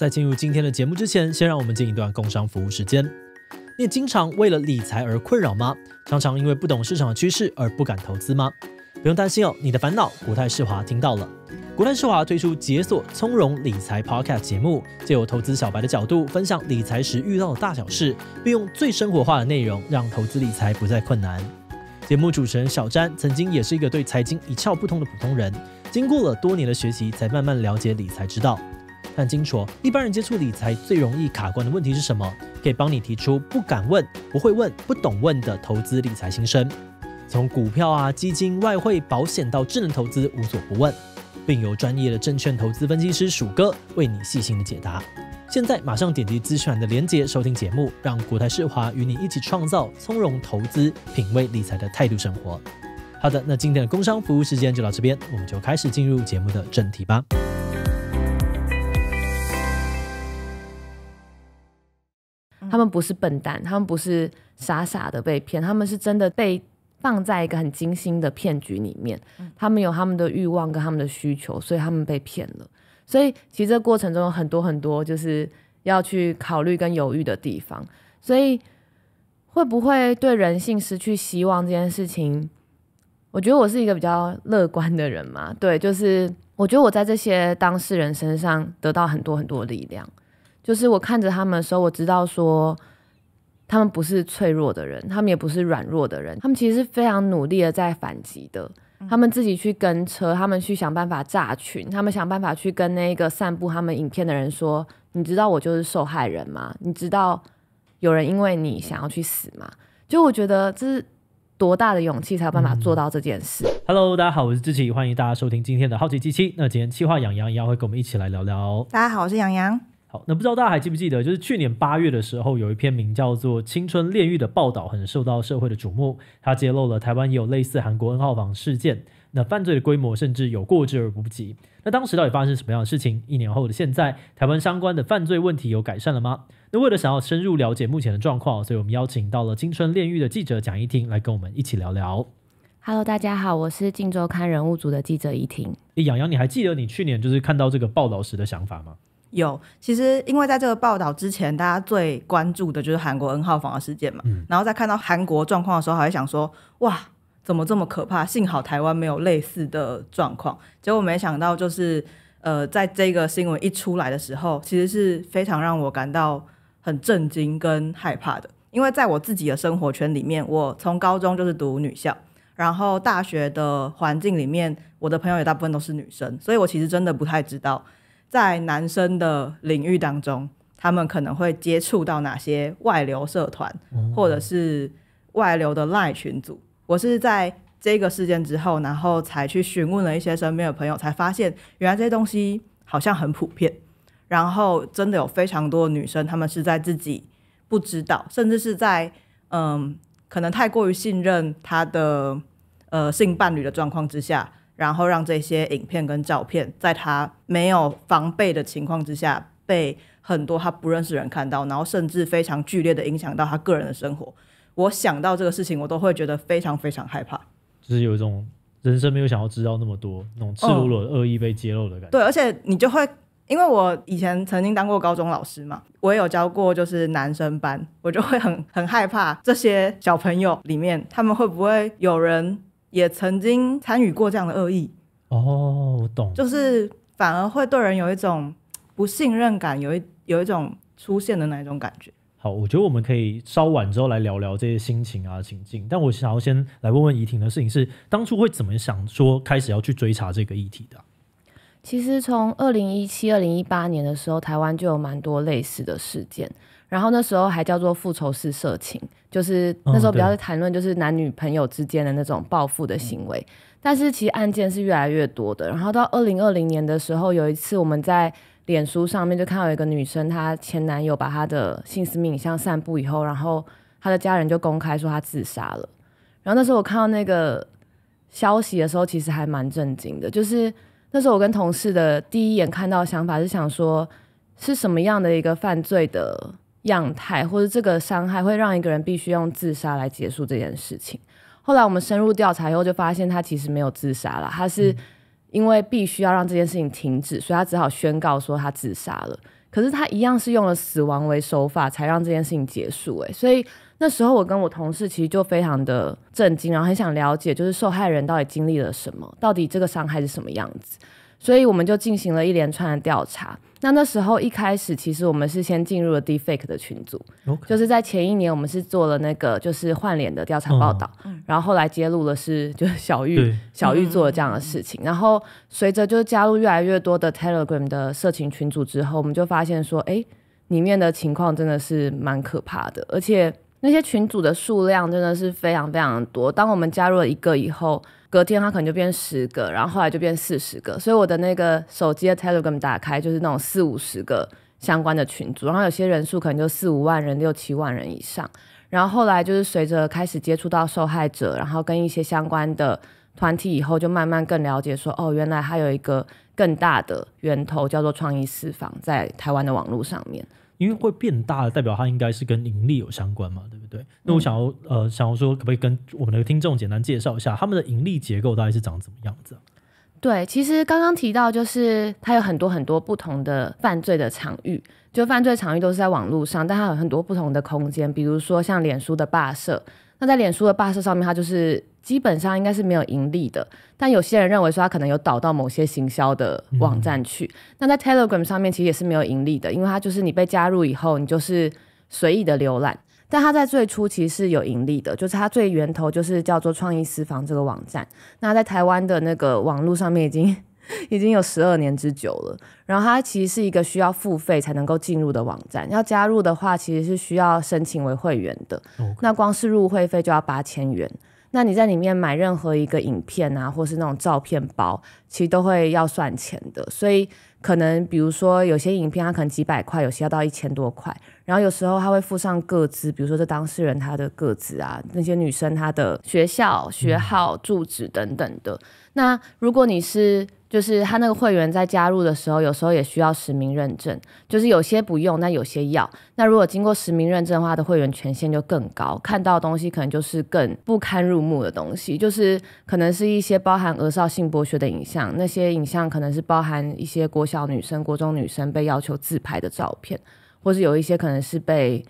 在进入今天的节目之前，先让我们进一段工商服务时间。你也经常为了理财而困扰吗？常常因为不懂市场的趋势而不敢投资吗？不用担心哦，你的烦恼国泰世华听到了。国泰世华推出解锁从容理财 Podcast 节目，借由投资小白的角度分享理财时遇到的大小事，并用最生活化的内容让投资理财不再困难。节目主持人小詹曾经也是一个对财经一窍不通的普通人，经过了多年的学习，才慢慢了解理财之道。但金楚，一般人接触理财最容易卡关的问题是什么？可以帮你提出不敢问、不会问、不懂问的投资理财心声，从股票啊、基金、外汇、保险到智能投资，无所不问，并由专业的证券投资分析师鼠哥为你细心的解答。现在马上点击资讯栏的连接收听节目，让国泰世华与你一起创造从容投资、品味理财的态度生活。好的，那今天的工商服务时间就到这边，我们就开始进入节目的正题吧。他们不是笨蛋，他们不是傻傻的被骗，他们是真的被放在一个很精心的骗局里面。他们有他们的欲望跟他们的需求，所以他们被骗了。所以其实这过程中有很多很多，就是要去考虑跟犹豫的地方。所以会不会对人性失去希望这件事情？我觉得我是一个比较乐观的人嘛。对，就是我觉得我在这些当事人身上得到很多很多力量。就是我看着他们的时候，我知道说，他们不是脆弱的人，他们也不是软弱的人，他们其实是非常努力的在反击的。他们自己去跟车，他们去想办法炸群，他们想办法去跟那个散布他们影片的人说：“你知道我就是受害人吗？你知道有人因为你想要去死吗？”就我觉得这是多大的勇气才有办法做到这件事。Hello，大家好，我是志奇，欢迎大家收听今天的好奇机器。那今天气化养羊一样会跟我们一起来聊聊。大家好，我是养羊。好，那不知道大家还记不记得，就是去年八月的时候，有一篇名叫做《青春炼狱》的报道，很受到社会的瞩目。它揭露了台湾也有类似韩国恩号房事件，那犯罪的规模甚至有过之而不及。那当时到底发生什么样的事情？一年后的现在，台湾相关的犯罪问题有改善了吗？那为了想要深入了解目前的状况，所以我们邀请到了《青春炼狱》的记者蒋一婷来跟我们一起聊聊。Hello，大家好，我是荆州刊》人物组的记者一婷。诶，洋洋，你还记得你去年就是看到这个报道时的想法吗？有，其实因为在这个报道之前，大家最关注的就是韩国恩号房的事件嘛。嗯。然后在看到韩国状况的时候，还会想说：哇，怎么这么可怕？幸好台湾没有类似的状况。结果没想到，就是呃，在这个新闻一出来的时候，其实是非常让我感到很震惊跟害怕的。因为在我自己的生活圈里面，我从高中就是读女校，然后大学的环境里面，我的朋友也大部分都是女生，所以我其实真的不太知道。在男生的领域当中，他们可能会接触到哪些外流社团，或者是外流的赖群组？我是在这个事件之后，然后才去询问了一些身边的朋友，才发现原来这些东西好像很普遍。然后真的有非常多的女生，她们是在自己不知道，甚至是在嗯，可能太过于信任他的呃性伴侣的状况之下。然后让这些影片跟照片在他没有防备的情况之下，被很多他不认识人看到，然后甚至非常剧烈的影响到他个人的生活。我想到这个事情，我都会觉得非常非常害怕。就是有一种人生没有想要知道那么多那种赤裸裸的恶意被揭露的感觉。对，而且你就会因为我以前曾经当过高中老师嘛，我也有教过就是男生班，我就会很很害怕这些小朋友里面，他们会不会有人。也曾经参与过这样的恶意哦，我懂，就是反而会对人有一种不信任感，有一有一种出现的那一种感觉。好，我觉得我们可以稍晚之后来聊聊这些心情啊情境，但我想要先来问问怡婷的事情，是当初会怎么想说开始要去追查这个议题的？其实从二零一七、二零一八年的时候，台湾就有蛮多类似的事件，然后那时候还叫做复仇式色情。就是那时候比较在谈论，就是男女朋友之间的那种报复的行为，但是其实案件是越来越多的。然后到二零二零年的时候，有一次我们在脸书上面就看到一个女生，她前男友把她的性私密影像散布以后，然后她的家人就公开说她自杀了。然后那时候我看到那个消息的时候，其实还蛮震惊的。就是那时候我跟同事的第一眼看到想法是想说，是什么样的一个犯罪的？样态，或者这个伤害会让一个人必须用自杀来结束这件事情。后来我们深入调查以后，就发现他其实没有自杀了，他是因为必须要让这件事情停止，所以他只好宣告说他自杀了。可是他一样是用了死亡为手法，才让这件事情结束。诶，所以那时候我跟我同事其实就非常的震惊，然后很想了解，就是受害人到底经历了什么，到底这个伤害是什么样子。所以我们就进行了一连串的调查。那那时候一开始，其实我们是先进入了 defake 的群组，就是在前一年，我们是做了那个就是换脸的调查报道，然后后来揭露了是 就是小玉小玉做了这样的事情。然后随着就是加入越来越多的 Telegram 的色情群组之后，我们就发现说，哎，里面的情况真的是蛮可怕的，而且那些群组的数量真的是非常非常多。当我们加入了一个以后，隔天他可能就变十个，然后后来就变四十个，所以我的那个手机的 Telegram 打开就是那种四五十个相关的群组，然后有些人数可能就四五万人、六七万人以上，然后后来就是随着开始接触到受害者，然后跟一些相关的团体以后，就慢慢更了解说，哦，原来还有一个更大的源头叫做创意私房，在台湾的网络上面。因为会变大，代表它应该是跟盈利有相关嘛，对不对？那我想要呃，想要说，可不可以跟我们的听众简单介绍一下他们的盈利结构大概是长怎么样子？对，其实刚刚提到，就是它有很多很多不同的犯罪的场域，就犯罪场域都是在网络上，但它有很多不同的空间，比如说像脸书的霸社，那在脸书的霸社上面，它就是。基本上应该是没有盈利的，但有些人认为说他可能有导到某些行销的网站去。那在 Telegram 上面其实也是没有盈利的，因为它就是你被加入以后，你就是随意的浏览。但他在最初其实是有盈利的，就是它最源头就是叫做创意私房这个网站。那在台湾的那个网络上面已经 已经有十二年之久了。然后它其实是一个需要付费才能够进入的网站，要加入的话其实是需要申请为会员的。那光是入会费就要八千元。那你在里面买任何一个影片啊，或是那种照片包，其实都会要算钱的。所以可能比如说有些影片它可能几百块，有些要到一千多块。然后有时候他会附上个资，比如说这当事人他的个资啊，那些女生她的学校、学号、住址等等的。那如果你是就是他那个会员在加入的时候，有时候也需要实名认证。就是有些不用，那有些要。那如果经过实名认证的话，的会员权限就更高，看到东西可能就是更不堪入目的东西。就是可能是一些包含儿少性剥削的影像，那些影像可能是包含一些国小女生、国中女生被要求自拍的照片，或是有一些可能是被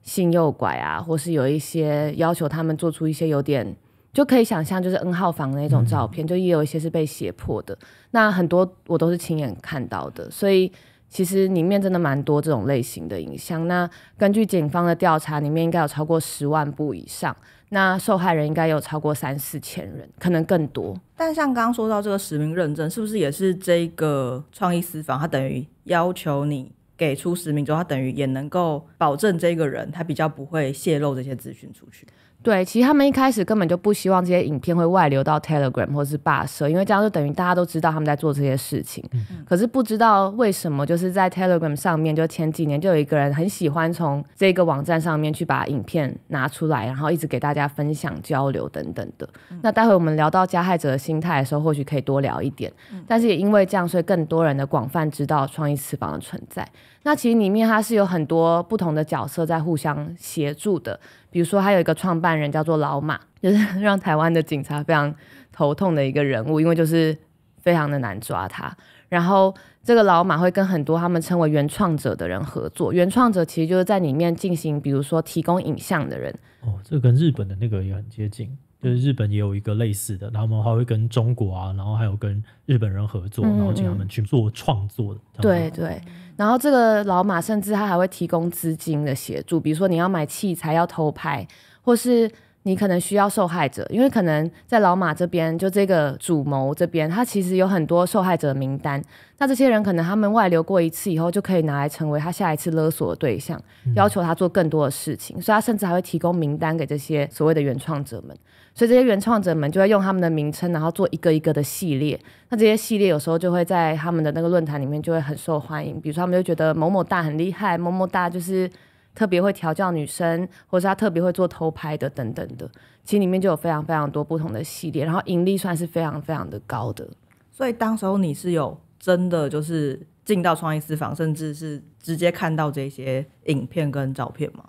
性诱拐啊，或是有一些要求他们做出一些有点。就可以想象，就是 N 号房的那种照片，就也有一些是被胁迫的。那很多我都是亲眼看到的，所以其实里面真的蛮多这种类型的影像。那根据警方的调查，里面应该有超过十万部以上，那受害人应该有超过三四千人，可能更多。但像刚刚说到这个实名认证，是不是也是这个创意私房？它等于要求你给出实名之后，它等于也能够保证这个人他比较不会泄露这些资讯出去。对，其实他们一开始根本就不希望这些影片会外流到 Telegram 或是霸社，因为这样就等于大家都知道他们在做这些事情。可是不知道为什么，就是在 Telegram 上面，就前几年就有一个人很喜欢从这个网站上面去把影片拿出来，然后一直给大家分享、交流等等的。那待会我们聊到加害者的心态的时候，或许可以多聊一点。但是也因为这样，所以更多人的广泛知道创意翅膀的存在。那其实里面它是有很多不同的角色在互相协助的，比如说还有一个创办人叫做老马，就是 让台湾的警察非常头痛的一个人物，因为就是非常的难抓他。然后这个老马会跟很多他们称为原创者的人合作，原创者其实就是在里面进行，比如说提供影像的人。哦，这跟日本的那个也很接近，就是日本也有一个类似的，然后他们还会跟中国啊，然后还有跟日本人合作，然后请他们去做创作的。对对。然后这个老马甚至他还会提供资金的协助，比如说你要买器材要偷拍，或是你可能需要受害者，因为可能在老马这边就这个主谋这边，他其实有很多受害者的名单。那这些人可能他们外流过一次以后，就可以拿来成为他下一次勒索的对象，要求他做更多的事情。所以他甚至还会提供名单给这些所谓的原创者们。所以这些原创者们就会用他们的名称，然后做一个一个的系列。那这些系列有时候就会在他们的那个论坛里面就会很受欢迎。比如说他们就觉得某某大很厉害，某某大就是特别会调教女生，或者是他特别会做偷拍的等等的。其实里面就有非常非常多不同的系列，然后盈利算是非常非常的高的。所以当时候你是有真的就是进到创意私房，甚至是直接看到这些影片跟照片吗？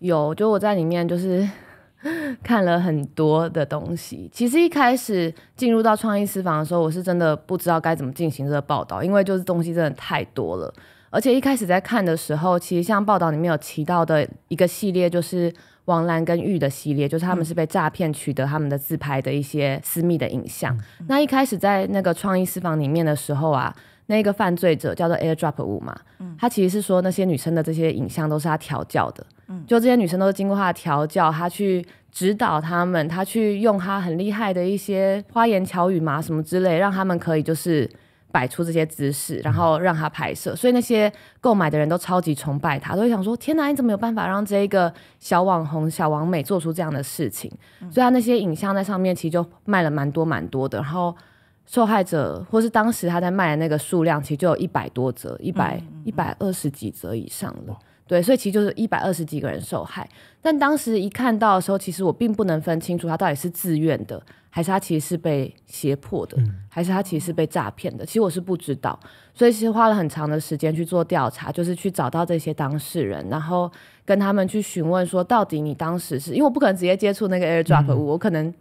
有，就我在里面就是。看了很多的东西，其实一开始进入到创意私房的时候，我是真的不知道该怎么进行这个报道，因为就是东西真的太多了。而且一开始在看的时候，其实像报道里面有提到的一个系列，就是王兰跟玉的系列，就是他们是被诈骗取得他们的自拍的一些私密的影像。那一开始在那个创意私房里面的时候啊。那个犯罪者叫做 Airdrop 五嘛，他其实是说那些女生的这些影像都是他调教的，就这些女生都是经过他调教，他去指导他们，他去用他很厉害的一些花言巧语嘛什么之类，让他们可以就是摆出这些姿势，然后让他拍摄。所以那些购买的人都超级崇拜他，都会想说：天哪，你怎么有办法让这一个小网红、小王美做出这样的事情？所以他那些影像在上面其实就卖了蛮多蛮多的，然后。受害者，或是当时他在卖的那个数量，其实就有一百多折，一百一百二十几折以上了。对，所以其实就是一百二十几个人受害。但当时一看到的时候，其实我并不能分清楚他到底是自愿的，还是他其实是被胁迫的，还是他其实是被诈骗的。其实我是不知道，所以其实花了很长的时间去做调查，就是去找到这些当事人，然后跟他们去询问说，到底你当时是因为我不可能直接接触那个 AirDrop 物，我可能。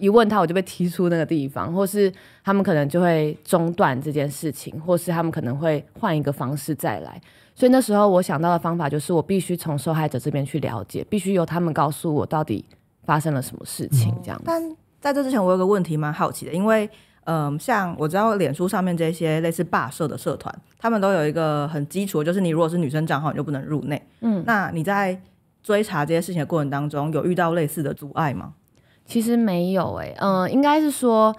一问他，我就被踢出那个地方，或是他们可能就会中断这件事情，或是他们可能会换一个方式再来。所以那时候我想到的方法就是，我必须从受害者这边去了解，必须由他们告诉我到底发生了什么事情这样。但在这之前，我有个问题蛮好奇的，因为嗯，像我知道脸书上面这些类似霸社的社团，他们都有一个很基础，就是你如果是女生账号，你就不能入内。嗯，那你在追查这些事情的过程当中，有遇到类似的阻碍吗？其实没有诶，嗯，应该是说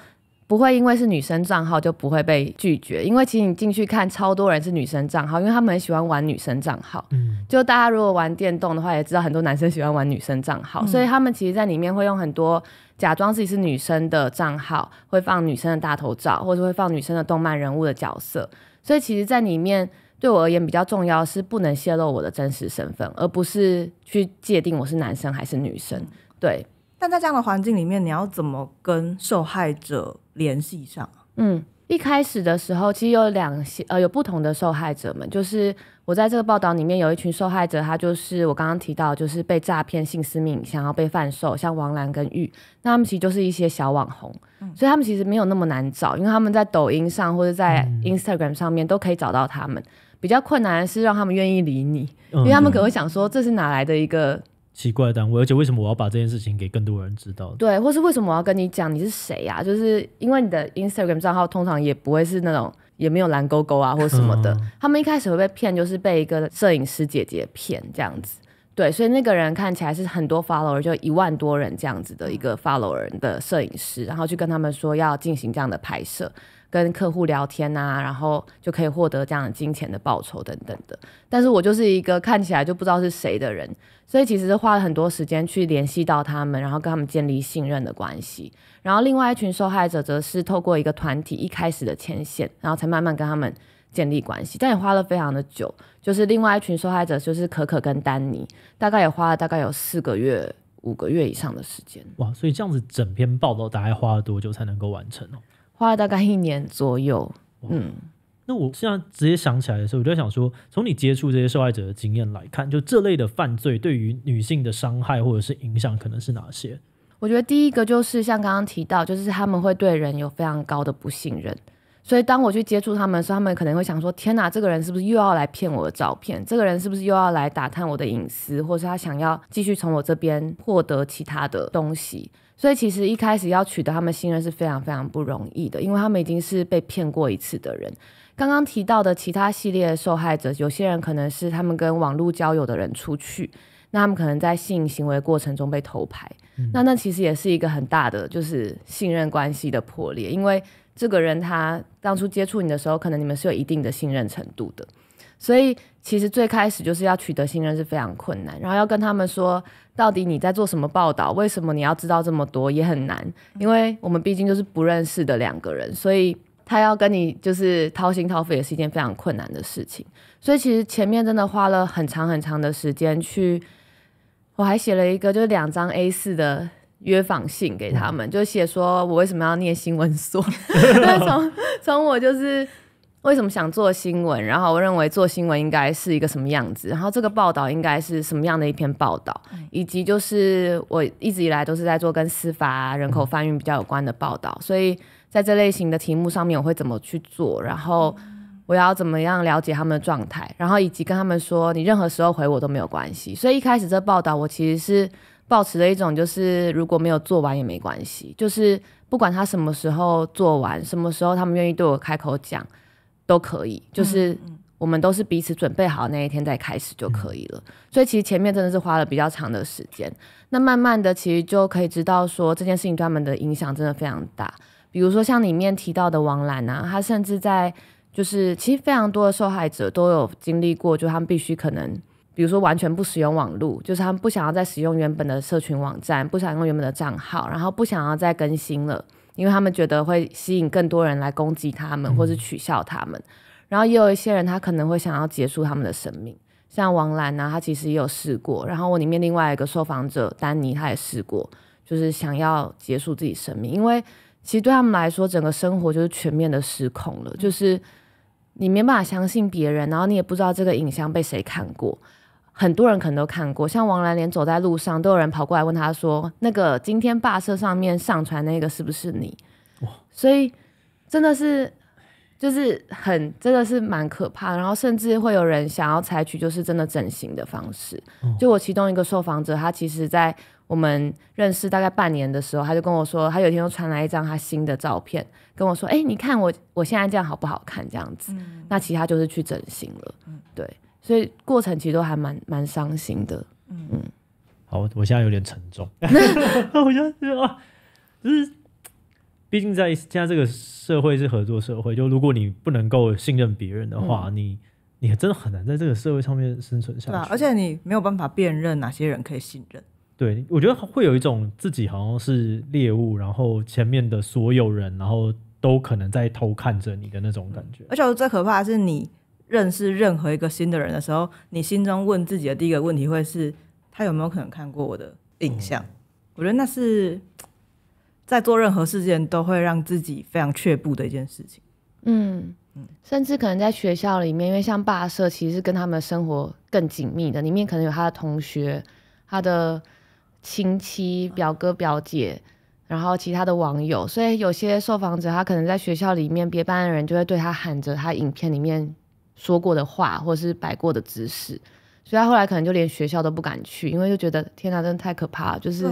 不会，因为是女生账号就不会被拒绝，因为其实你进去看超多人是女生账号，因为他们很喜欢玩女生账号。嗯，就大家如果玩电动的话，也知道很多男生喜欢玩女生账号，所以他们其实在里面会用很多假装自己是女生的账号，会放女生的大头照，或者会放女生的动漫人物的角色。所以其实，在里面对我而言比较重要是不能泄露我的真实身份，而不是去界定我是男生还是女生。对。但在这样的环境里面，你要怎么跟受害者联系上？嗯，一开始的时候，其实有两些呃有不同的受害者们，就是我在这个报道里面有一群受害者，他就是我刚刚提到，就是被诈骗性私密想要被贩售，像王兰跟玉，那他们其实就是一些小网红，所以他们其实没有那么难找，因为他们在抖音上或者在 Instagram 上面都可以找到他们。比较困难的是让他们愿意理你，因为他们可能会想说，这是哪来的一个。奇怪的单位，而且为什么我要把这件事情给更多人知道？对，或是为什么我要跟你讲你是谁呀？就是因为你的 Instagram 账号通常也不会是那种也没有蓝勾勾啊或者什么的。他们一开始会被骗，就是被一个摄影师姐姐骗这样子。对，所以那个人看起来是很多 follower 就一万多人这样子的一个 follower 的摄影师，然后去跟他们说要进行这样的拍摄，跟客户聊天啊，然后就可以获得这样的金钱的报酬等等的。但是我就是一个看起来就不知道是谁的人。所以其实是花了很多时间去联系到他们，然后跟他们建立信任的关系。然后另外一群受害者则是透过一个团体一开始的牵线，然后才慢慢跟他们建立关系，但也花了非常的久。就是另外一群受害者，就是可可跟丹尼，大概也花了大概有四个月、五个月以上的时间。哇！所以这样子整篇报道，大概花了多久才能够完成哦？花了大概一年左右。嗯。那我现在直接想起来的时候，我就在想说，从你接触这些受害者的经验来看，就这类的犯罪对于女性的伤害或者是影响可能是哪些？我觉得第一个就是像刚刚提到，就是他们会对人有非常高的不信任，所以当我去接触他们的时候，他们可能会想说：“天哪，这个人是不是又要来骗我的照片？这个人是不是又要来打探我的隐私？或者他想要继续从我这边获得其他的东西？”所以其实一开始要取得他们信任是非常非常不容易的，因为他们已经是被骗过一次的人。刚刚提到的其他系列的受害者，有些人可能是他们跟网络交友的人出去，那他们可能在性行为过程中被偷拍，那那其实也是一个很大的就是信任关系的破裂，因为这个人他当初接触你的时候，可能你们是有一定的信任程度的，所以其实最开始就是要取得信任是非常困难，然后要跟他们说到底你在做什么报道，为什么你要知道这么多也很难，因为我们毕竟就是不认识的两个人，所以。他要跟你就是掏心掏肺，也是一件非常困难的事情。所以其实前面真的花了很长很长的时间去，我还写了一个就是两张 A 四的约访信给他们，就写说我为什么要念新闻所，从从我就是为什么想做新闻，然后我认为做新闻应该是一个什么样子，然后这个报道应该是什么样的一篇报道，以及就是我一直以来都是在做跟司法、人口贩运比较有关的报道，所以。在这类型的题目上面，我会怎么去做？然后我要怎么样了解他们的状态？然后以及跟他们说，你任何时候回我都没有关系。所以一开始这报道，我其实是保持了一种，就是如果没有做完也没关系，就是不管他什么时候做完，什么时候他们愿意对我开口讲都可以。就是我们都是彼此准备好那一天再开始就可以了。所以其实前面真的是花了比较长的时间。那慢慢的，其实就可以知道说这件事情对他们的影响真的非常大。比如说像里面提到的王兰啊，他甚至在就是其实非常多的受害者都有经历过，就他们必须可能，比如说完全不使用网络，就是他们不想要再使用原本的社群网站，不想用原本的账号，然后不想要再更新了，因为他们觉得会吸引更多人来攻击他们或是取笑他们。然后也有一些人他可能会想要结束他们的生命，像王兰啊，他其实也有试过。然后我里面另外一个受访者丹尼他也试过，就是想要结束自己生命，因为。其实对他们来说，整个生活就是全面的失控了。就是你没办法相信别人，然后你也不知道这个影像被谁看过，很多人可能都看过。像王兰莲走在路上，都有人跑过来问他说：“那个今天霸社上面上传那个是不是你？”所以真的是就是很真的是蛮可怕。然后甚至会有人想要采取就是真的整形的方式。就我其中一个受访者，他其实在。我们认识大概半年的时候，他就跟我说，他有一天又传来一张他新的照片，跟我说：“哎，你看我我现在这样好不好看？”这样子，那其他就是去整形了。对，所以过程其实都还蛮蛮伤心的。嗯，好，我现在有点沉重。我觉得啊，就是毕竟在现在这个社会是合作社会，就如果你不能够信任别人的话，你你真的很难在这个社会上面生存下去。而且你没有办法辨认哪些人可以信任。对，我觉得会有一种自己好像是猎物，然后前面的所有人，然后都可能在偷看着你的那种感觉。而且最可怕的是，你认识任何一个新的人的时候，你心中问自己的第一个问题会是：他有没有可能看过我的影像？我觉得那是在做任何事件都会让自己非常却步的一件事情。嗯嗯，甚至可能在学校里面，因为像霸社，其实跟他们的生活更紧密的，里面可能有他的同学，他的。亲戚、表哥、表姐，然后其他的网友，所以有些受访者，他可能在学校里面，别班的人就会对他喊着他影片里面说过的话，或是摆过的姿势，所以他后来可能就连学校都不敢去，因为就觉得天呐，真的太可怕，了，就是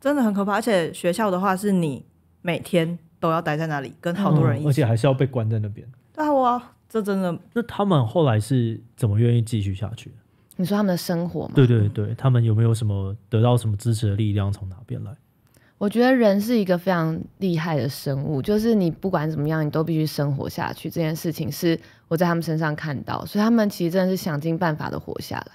真的很可怕。而且学校的话，是你每天都要待在那里，跟好多人一起，而且还是要被关在那边。对啊，我这真的。那他们后来是怎么愿意继续下去？你说他们的生活吗？对对对，他们有没有什么得到什么支持的力量？从哪边来？我觉得人是一个非常厉害的生物，就是你不管怎么样，你都必须生活下去。这件事情是我在他们身上看到，所以他们其实真的是想尽办法的活下来。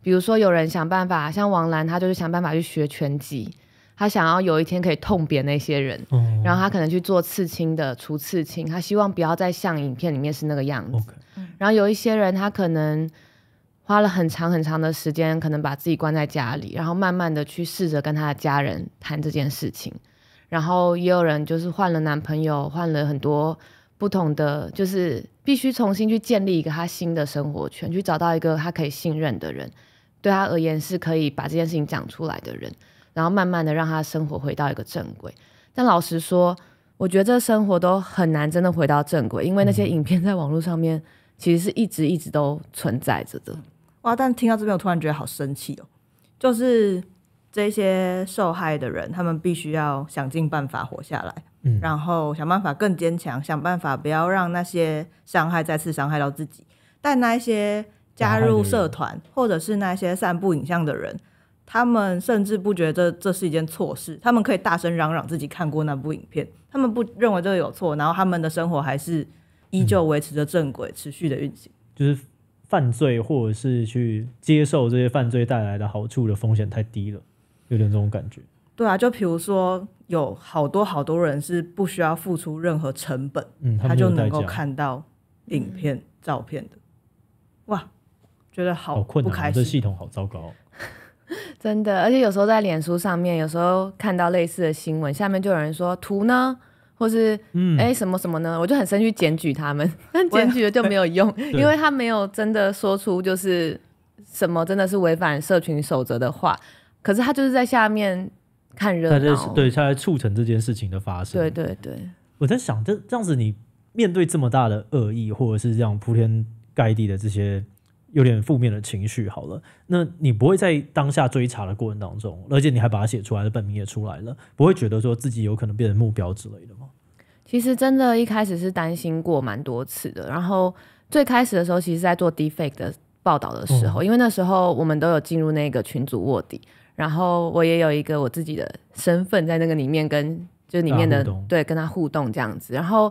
比如说有人想办法，像王兰，他就是想办法去学拳击，他想要有一天可以痛扁那些人。然后他可能去做刺青的，除刺青，他希望不要再像影片里面是那个样子。然后有一些人，他可能。花了很长很长的时间，可能把自己关在家里，然后慢慢的去试着跟他的家人谈这件事情。然后也有人就是换了男朋友，换了很多不同的，就是必须重新去建立一个他新的生活圈，去找到一个他可以信任的人，对他而言是可以把这件事情讲出来的人。然后慢慢的让他生活回到一个正轨。但老实说，我觉得这生活都很难真的回到正轨，因为那些影片在网络上面其实是一直一直都存在着的。哇！但听到这边，我突然觉得好生气哦。就是这些受害的人，他们必须要想尽办法活下来，嗯，然后想办法更坚强，想办法不要让那些伤害再次伤害到自己。但那一些加入社团或者是那些散布影像的人，他们甚至不觉得这是一件错事，他们可以大声嚷嚷自己看过那部影片，他们不认为这个有错，然后他们的生活还是依旧维持着正轨，持续的运行，就是。犯罪或者是去接受这些犯罪带来的好处的风险太低了，有点这种感觉。对啊，就比如说有好多好多人是不需要付出任何成本，他就能够看到影片、照片的。哇，觉得好困难，这系统好糟糕。真的，而且有时候在脸书上面，有时候看到类似的新闻，下面就有人说图呢。或是哎什么什么呢？我就很生去检举他们，但检举了就没有 用，因为他没有真的说出就是什么真的是违反社群守则的话，可是他就是在下面看热闹，对，他在促成这件事情的发生。对对对，我在想这这样子，你面对这么大的恶意，或者是这样铺天盖地的这些有点负面的情绪，好了，那你不会在当下追查的过程当中，而且你还把它写出来的本名也出来了，不会觉得说自己有可能变成目标之类的吗？其实真的，一开始是担心过蛮多次的。然后最开始的时候，其实在做 Defect 的报道的时候，因为那时候我们都有进入那个群组卧底，然后我也有一个我自己的身份在那个里面，跟就里面的对跟他互动这样子。然后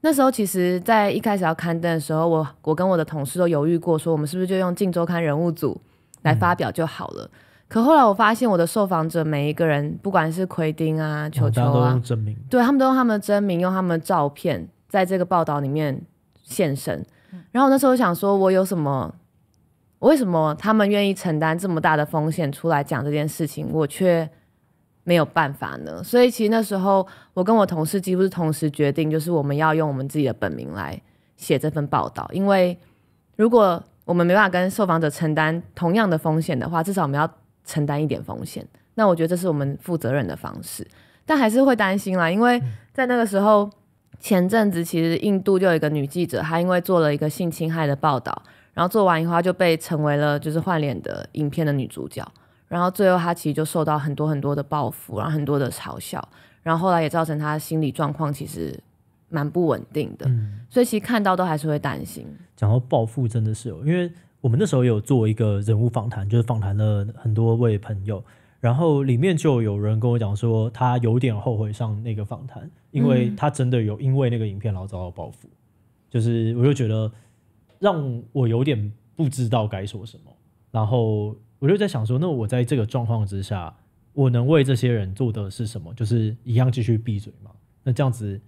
那时候其实，在一开始要刊登的时候，我我跟我的同事都犹豫过，说我们是不是就用《镜周刊》人物组来发表就好了。可后来我发现，我的受访者每一个人，不管是奎丁啊、球球啊，对，他们都用他们的真名，用他们的照片，在这个报道里面现身。然后那时候我想说，我有什么？为什么他们愿意承担这么大的风险出来讲这件事情，我却没有办法呢？所以其实那时候，我跟我同事几乎是同时决定，就是我们要用我们自己的本名来写这份报道，因为如果我们没办法跟受访者承担同样的风险的话，至少我们要。承担一点风险，那我觉得这是我们负责任的方式，但还是会担心啦，因为在那个时候，前阵子其实印度就有一个女记者，她因为做了一个性侵害的报道，然后做完以后就被成为了就是换脸的影片的女主角，然后最后她其实就受到很多很多的报复，然后很多的嘲笑，然后后来也造成她心理状况其实蛮不稳定的，所以其实看到都还是会担心。讲到报复真的是有，因为。我们那时候有做一个人物访谈，就是访谈了很多位朋友，然后里面就有人跟我讲说，他有点后悔上那个访谈，因为他真的有因为那个影片然后遭到报复。就是我就觉得让我有点不知道该说什么，然后我就在想说，那我在这个状况之下，我能为这些人做的是什么？就是一样继续闭嘴嘛？那这样子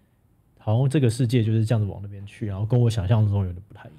好像这个世界就是这样子往那边去，然后跟我想象中有点不太一样。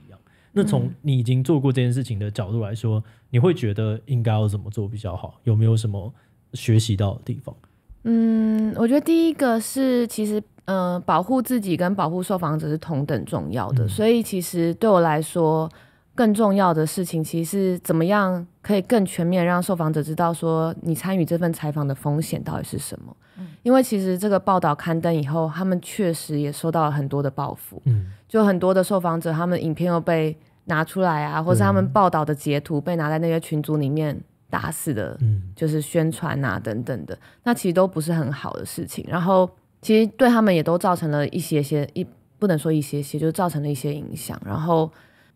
那从你已经做过这件事情的角度来说，你会觉得应该要怎么做比较好？有没有什么学习到的地方？嗯，我觉得第一个是，其实呃，保护自己跟保护受访者是同等重要的。所以其实对我来说，更重要的事情，其实怎么样可以更全面让受访者知道说，你参与这份采访的风险到底是什么？因为其实这个报道刊登以后，他们确实也受到了很多的报复。嗯，就很多的受访者，他们影片又被拿出来啊，或是他们报道的截图被拿在那些群组里面打死的，就是宣传啊等等的。那其实都不是很好的事情。然后，其实对他们也都造成了一些些一不能说一些些，就造成了一些影响。然后。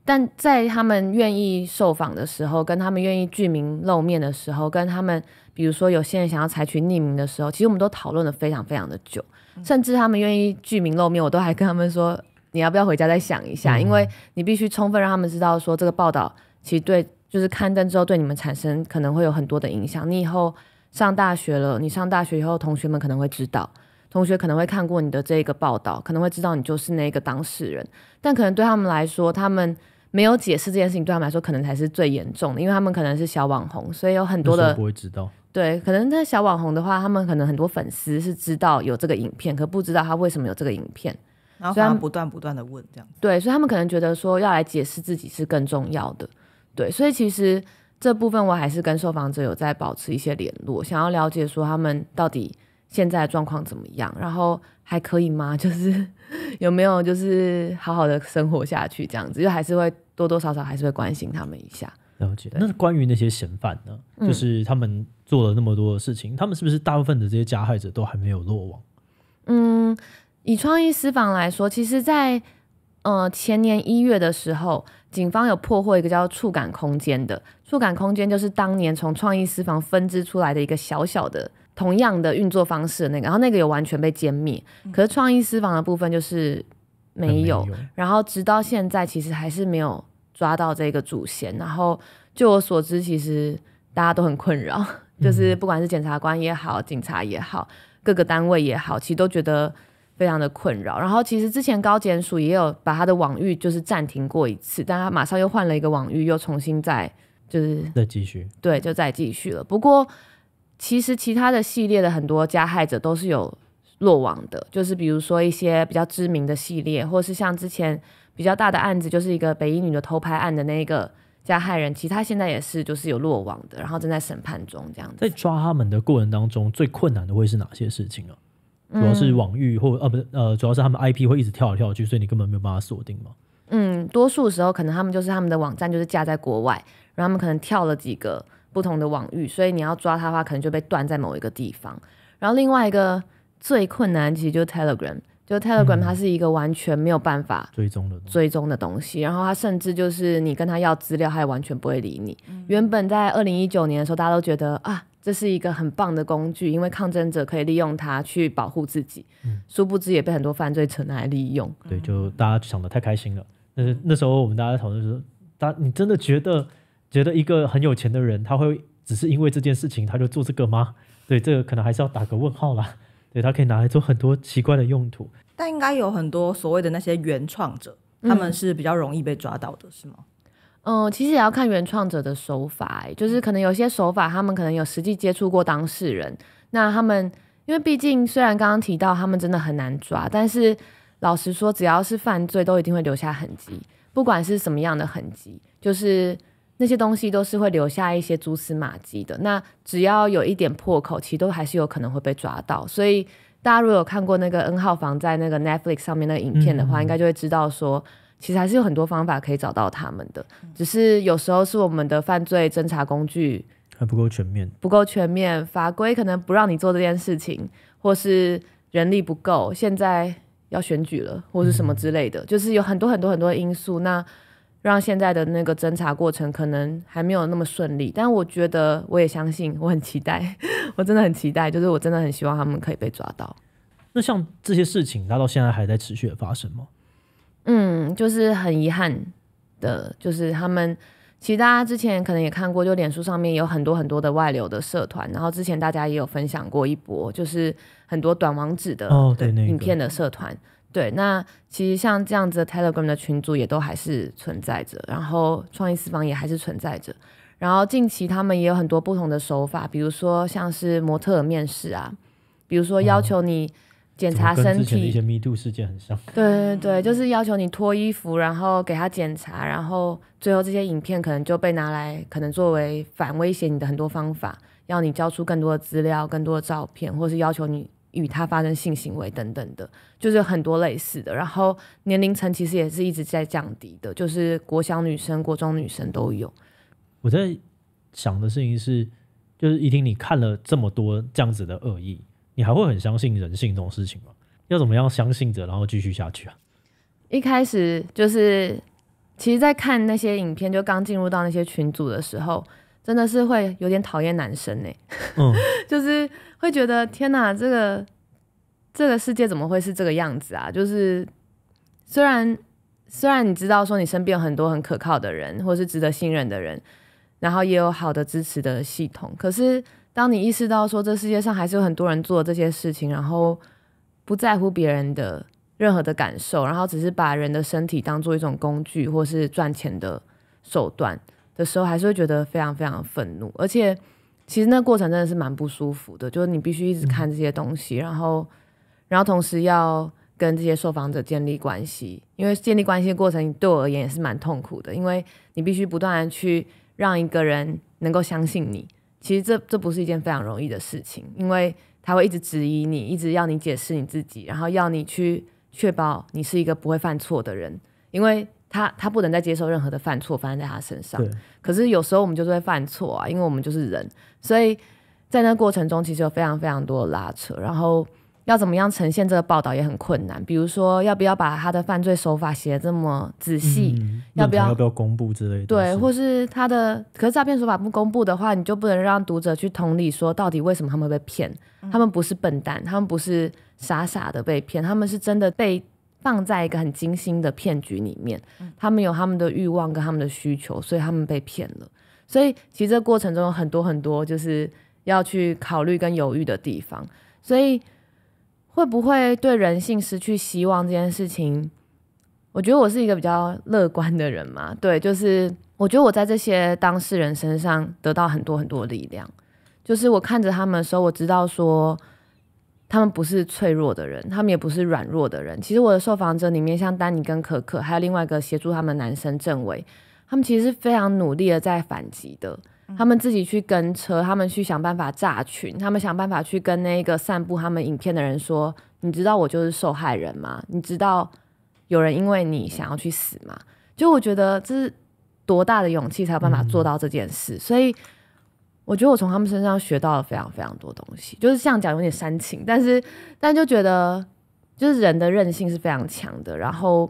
但在他们愿意受访的时候，跟他们愿意具名露面的时候，跟他们比如说有些人想要采取匿名的时候，其实我们都讨论的非常非常的久，甚至他们愿意具名露面，我都还跟他们说，你要不要回家再想一下，因为你必须充分让他们知道说这个报道其实对就是刊登之后对你们产生可能会有很多的影响。你以后上大学了，你上大学以后同学们可能会知道，同学可能会看过你的这个报道，可能会知道你就是那个当事人，但可能对他们来说，他们。没有解释这件事情对他们来说可能才是最严重的，因为他们可能是小网红，所以有很多的不会知道。对，可能在小网红的话，他们可能很多粉丝是知道有这个影片，可不知道他为什么有这个影片。然后，不断不断的问这样。对，所以他们可能觉得说要来解释自己是更重要的。对，所以其实这部分我还是跟受访者有在保持一些联络，想要了解说他们到底现在的状况怎么样，然后还可以吗？就是有没有就是好好的生活下去这样子，就还是会。多多少少还是会关心他们一下。了解。觉那关于那些嫌犯呢？就是他们做了那么多的事情，他们是不是大部分的这些加害者都还没有落网？嗯，以创意私房来说，其实，在呃前年一月的时候，警方有破获一个叫“触感空间”的。触感空间就是当年从创意私房分支出来的一个小小的、同样的运作方式那个。然后那个有完全被歼灭。可是创意私房的部分就是。没有，然后直到现在，其实还是没有抓到这个主线。然后，据我所知，其实大家都很困扰，就是不管是检察官也好，警察也好，各个单位也好，其实都觉得非常的困扰。然后，其实之前高检署也有把他的网域就是暂停过一次，但他马上又换了一个网域，又重新再就是再继续，对，就再继续了。不过，其实其他的系列的很多加害者都是有。落网的，就是比如说一些比较知名的系列，或是像之前比较大的案子，就是一个北医女的偷拍案的那个加害人，其他现在也是就是有落网的，然后正在审判中这样子。在抓他们的过程当中，最困难的会是哪些事情啊？主要是网域，或呃不呃，主要是他们 IP 会一直跳来跳去，所以你根本没有办法锁定吗？嗯，多数时候可能他们就是他们的网站就是架在国外，然后他们可能跳了几个不同的网域，所以你要抓他的话，可能就被断在某一个地方。然后另外一个。最困难其实就 Telegram，就 Telegram 它是一个完全没有办法追踪的追踪的东西，然后它甚至就是你跟他要资料，也完全不会理你。原本在二零一九年的时候，大家都觉得啊，这是一个很棒的工具，因为抗争者可以利用它去保护自己。殊不知也被很多犯罪者拿来利用。对，就大家想的太开心了。那那时候我们大家讨论说，大你真的觉得觉得一个很有钱的人，他会只是因为这件事情他就做这个吗？对，这个可能还是要打个问号啦。对，它可以拿来做很多奇怪的用途。但应该有很多所谓的那些原创者，他们是比较容易被抓到的，是吗？嗯，其实也要看原创者的手法，就是可能有些手法，他们可能有实际接触过当事人。那他们，因为毕竟虽然刚刚提到他们真的很难抓，但是老实说，只要是犯罪，都一定会留下痕迹，不管是什么样的痕迹，就是。那些东西都是会留下一些蛛丝马迹的。那只要有一点破口，其实都还是有可能会被抓到。所以大家如果有看过那个《n 号房》在那个 Netflix 上面那个影片的话，应该就会知道说，其实还是有很多方法可以找到他们的。只是有时候是我们的犯罪侦查工具还不够全面，不够全面，法规可能不让你做这件事情，或是人力不够。现在要选举了，或是什么之类的，就是有很多很多很多的因素。那让现在的那个侦查过程可能还没有那么顺利，但我觉得我也相信，我很期待，我真的很期待，就是我真的很希望他们可以被抓到。那像这些事情，它到现在还在持续的发生吗？嗯，就是很遗憾的，就是他们其实大家之前可能也看过，就脸书上面有很多很多的外流的社团，然后之前大家也有分享过一波，就是很多短网址的哦，对，影片的社团。对，那其实像这样子的 Telegram 的群组也都还是存在着，然后创意私房也还是存在着，然后近期他们也有很多不同的手法，比如说像是模特面试啊，比如说要求你检查身体一些事件很像，对对对，就是要求你脱衣服，然后给他检查，然后最后这些影片可能就被拿来可能作为反威胁你的很多方法，要你交出更多的资料、更多的照片，或是要求你。与他发生性行为等等的，就是很多类似的。然后年龄层其实也是一直在降低的，就是国小女生、国中女生都有。我在想的事情是，就是一听你看了这么多这样子的恶意，你还会很相信人性这种事情吗？要怎么样相信着，然后继续下去啊？一开始就是，其实，在看那些影片，就刚进入到那些群组的时候，真的是会有点讨厌男生呢。嗯，就是。会觉得天哪，这个这个世界怎么会是这个样子啊？就是虽然虽然你知道说你身边有很多很可靠的人，或是值得信任的人，然后也有好的支持的系统，可是当你意识到说这世界上还是有很多人做这些事情，然后不在乎别人的任何的感受，然后只是把人的身体当做一种工具，或是赚钱的手段的时候，还是会觉得非常非常愤怒，而且。其实那过程真的是蛮不舒服的，就是你必须一直看这些东西，然后，然后同时要跟这些受访者建立关系，因为建立关系的过程对我而言也是蛮痛苦的，因为你必须不断的去让一个人能够相信你，其实这这不是一件非常容易的事情，因为他会一直质疑你，一直要你解释你自己，然后要你去确保你是一个不会犯错的人，因为。他他不能再接受任何的犯错发生在他身上。可是有时候我们就是会犯错啊，因为我们就是人。所以在那过程中，其实有非常非常多的拉扯。然后要怎么样呈现这个报道也很困难。比如说，要不要把他的犯罪手法写这么仔细？要不要不要公布之类？对，或是他的可是诈骗手法不公布的话，你就不能让读者去同理说到底为什么他们被骗？他们不是笨蛋，他们不是傻傻的被骗，他们是真的被。放在一个很精心的骗局里面，他们有他们的欲望跟他们的需求，所以他们被骗了。所以其实这过程中有很多很多，就是要去考虑跟犹豫的地方。所以会不会对人性失去希望这件事情？我觉得我是一个比较乐观的人嘛。对，就是我觉得我在这些当事人身上得到很多很多力量。就是我看着他们的时候，我知道说。他们不是脆弱的人，他们也不是软弱的人。其实我的受访者里面，像丹尼跟可可，还有另外一个协助他们男生政委，他们其实是非常努力的在反击的。他们自己去跟车，他们去想办法炸群，他们想办法去跟那个散布他们影片的人说：“你知道我就是受害人吗？你知道有人因为你想要去死吗？”就我觉得这是多大的勇气才有办法做到这件事，所以。我觉得我从他们身上学到了非常非常多东西，就是像讲有点煽情，但是但就觉得就是人的韧性是非常强的。然后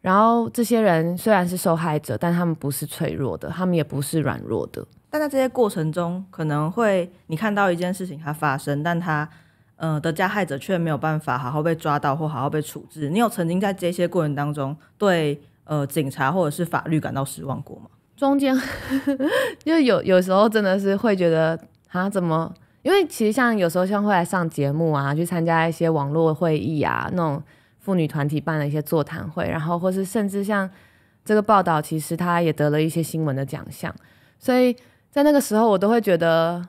然后这些人虽然是受害者，但他们不是脆弱的，他们也不是软弱的。但在这些过程中，可能会你看到一件事情它发生，但它呃的加害者却没有办法好好被抓到或好好被处置。你有曾经在这些过程当中对呃警察或者是法律感到失望过吗？中间，就 有有时候真的是会觉得啊，怎么？因为其实像有时候像会来上节目啊，去参加一些网络会议啊，那种妇女团体办的一些座谈会，然后或是甚至像这个报道，其实他也得了一些新闻的奖项，所以在那个时候我都会觉得，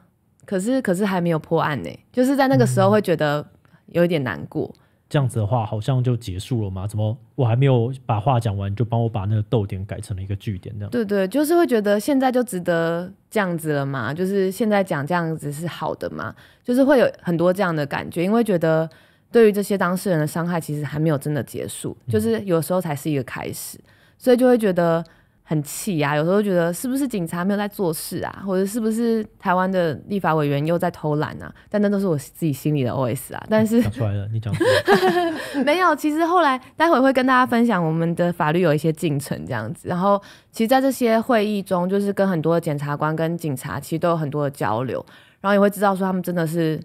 可是可是还没有破案呢，就是在那个时候会觉得有点难过。这样子的话，好像就结束了吗？怎么我还没有把话讲完，就帮我把那个逗点改成了一个句点？这样对对，就是会觉得现在就值得这样子了吗？就是现在讲这样子是好的吗？就是会有很多这样的感觉，因为觉得对于这些当事人的伤害，其实还没有真的结束，就是有时候才是一个开始，所以就会觉得。很气啊！有时候觉得是不是警察没有在做事啊，或者是不是台湾的立法委员又在偷懒啊？但那都是我自己心里的 OS 啊。但是出来了，你讲 没有？其实后来待会会跟大家分享我们的法律有一些进程这样子。然后其实，在这些会议中，就是跟很多检察官、跟警察其实都有很多的交流，然后也会知道说他们真的是。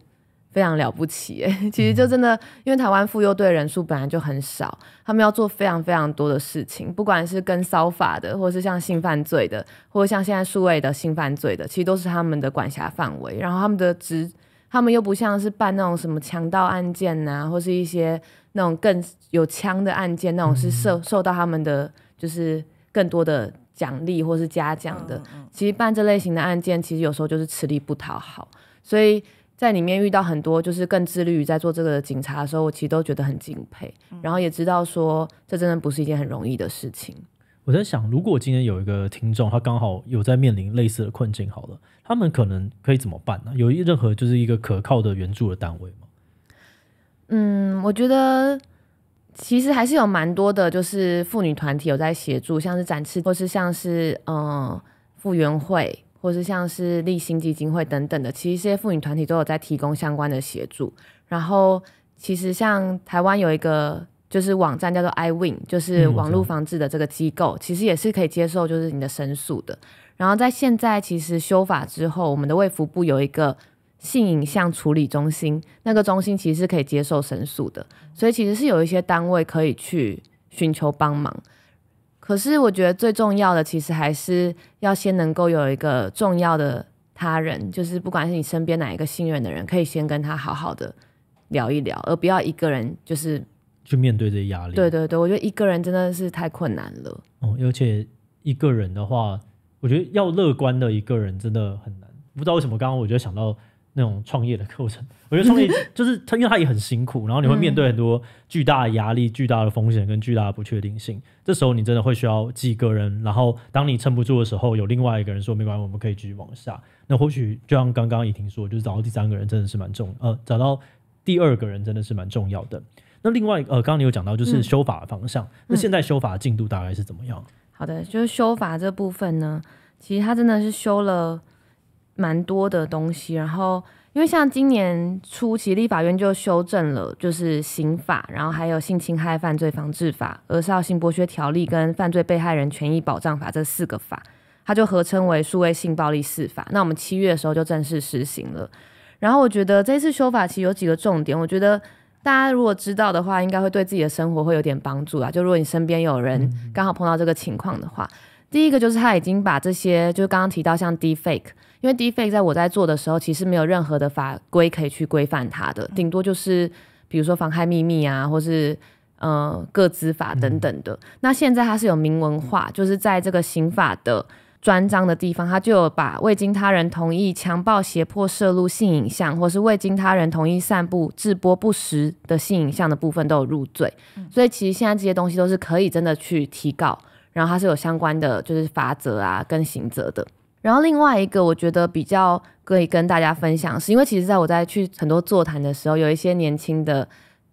非常了不起诶，其实就真的，因为台湾妇幼队人数本来就很少，他们要做非常非常多的事情，不管是跟骚法的，或是像性犯罪的，或者像现在数位的性犯罪的，其实都是他们的管辖范围。然后他们的职，他们又不像是办那种什么强盗案件呐，或是一些那种更有枪的案件，那种是受受到他们的就是更多的奖励或是嘉奖的。其实办这类型的案件，其实有时候就是吃力不讨好，所以。在里面遇到很多，就是更自律在做这个警察的时候，我其实都觉得很敬佩，然后也知道说这真的不是一件很容易的事情。我在想，如果今天有一个听众，他刚好有在面临类似的困境，好了，他们可能可以怎么办呢？有任何就是一个可靠的援助的单位吗？嗯，我觉得其实还是有蛮多的，就是妇女团体有在协助，像是展翅，或是像是嗯傅园会。或是像是立新基金会等等的，其实这些妇女团体都有在提供相关的协助。然后，其实像台湾有一个就是网站叫做 iWin，就是网络防治的这个机构，其实也是可以接受就是你的申诉的。然后在现在其实修法之后，我们的卫福部有一个性影像处理中心，那个中心其实是可以接受申诉的。所以其实是有一些单位可以去寻求帮忙。可是我觉得最重要的，其实还是要先能够有一个重要的他人，就是不管是你身边哪一个信任的人，可以先跟他好好的聊一聊，而不要一个人就是去面对这压力。对对对，我觉得一个人真的是太困难了。哦，而且一个人的话，我觉得要乐观的一个人真的很难。不知道为什么刚刚我就想到。那种创业的过程，我觉得创业 就是他，因为他也很辛苦，然后你会面对很多巨大的压力、巨大的风险跟巨大的不确定性。这时候你真的会需要几个人，然后当你撑不住的时候，有另外一个人说没关系，我们可以继续往下。那或许就像刚刚已听说，就是找到第三个人真的是蛮重，呃，找到第二个人真的是蛮重要的。那另外，呃，刚刚你有讲到就是修法的方向，那现在修法的进度大概是怎么样？好的，就是修法这部分呢，其实他真的是修了。蛮多的东西，然后因为像今年初实立法院就修正了，就是刑法，然后还有性侵害犯罪防治法、而少性剥削条例跟犯罪被害人权益保障法这四个法，它就合称为数位性暴力四法。那我们七月的时候就正式实行了。然后我觉得这次修法其实有几个重点，我觉得大家如果知道的话，应该会对自己的生活会有点帮助啊。就如果你身边有人刚好碰到这个情况的话，第一个就是他已经把这些，就是刚刚提到像 defake。因为 d e f a k e 在我在做的时候，其实没有任何的法规可以去规范它的，顶多就是比如说妨害秘密啊，或是呃各资法等等的。那现在它是有明文化，就是在这个刑法的专章的地方，它就有把未经他人同意强暴、胁迫摄入性影像，或是未经他人同意散布、智播不实的性影像的部分都有入罪。所以其实现在这些东西都是可以真的去提告，然后它是有相关的就是法则啊跟刑责的。然后另外一个，我觉得比较可以跟大家分享，是因为其实，在我在去很多座谈的时候，有一些年轻的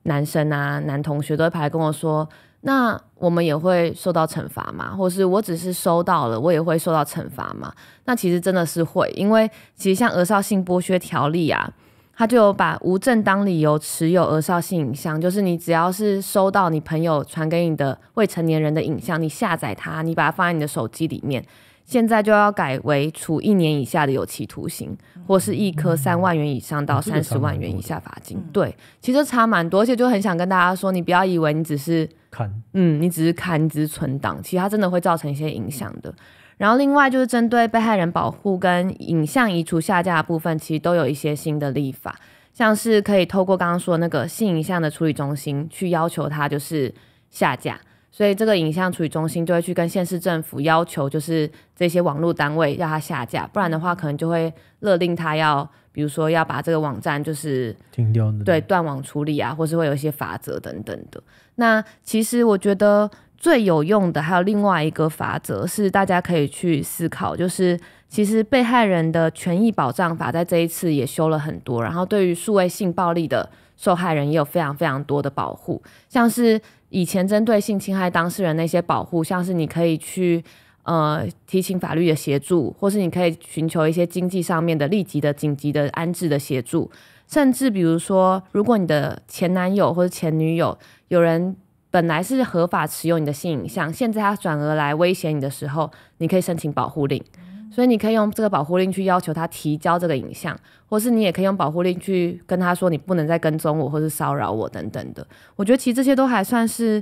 男生啊，男同学都会来跟我说：“那我们也会受到惩罚吗？或是我只是收到了，我也会受到惩罚吗？”那其实真的是会，因为其实像《额少性剥削条例》啊，它就有把无正当理由持有额少性影像，就是你只要是收到你朋友传给你的未成年人的影像，你下载它，你把它放在你的手机里面。现在就要改为处一年以下的有期徒刑，或是一颗三万元以上到三十万元以下罚金。对，其实差蛮多，而且就很想跟大家说，你不要以为你只是看，嗯，你只是看，你只是存档，其实它真的会造成一些影响的。然后另外就是针对被害人保护跟影像移除下架的部分，其实都有一些新的立法，像是可以透过刚刚说那个性影像的处理中心去要求它就是下架。所以，这个影像处理中心就会去跟县市政府要求，就是这些网络单位要它下架，不然的话，可能就会勒令他要，比如说要把这个网站就是停掉，对断网处理啊，或是会有一些法则等等的。那其实我觉得最有用的还有另外一个法则，是大家可以去思考，就是其实被害人的权益保障法在这一次也修了很多，然后对于数位性暴力的受害人也有非常非常多的保护，像是。以前针对性侵害当事人那些保护，像是你可以去呃提请法律的协助，或是你可以寻求一些经济上面的立即的紧急的安置的协助，甚至比如说，如果你的前男友或者前女友有人本来是合法持有你的性影像，现在他转而来威胁你的时候，你可以申请保护令。所以你可以用这个保护令去要求他提交这个影像，或是你也可以用保护令去跟他说你不能再跟踪我，或是骚扰我等等的。我觉得其实这些都还算是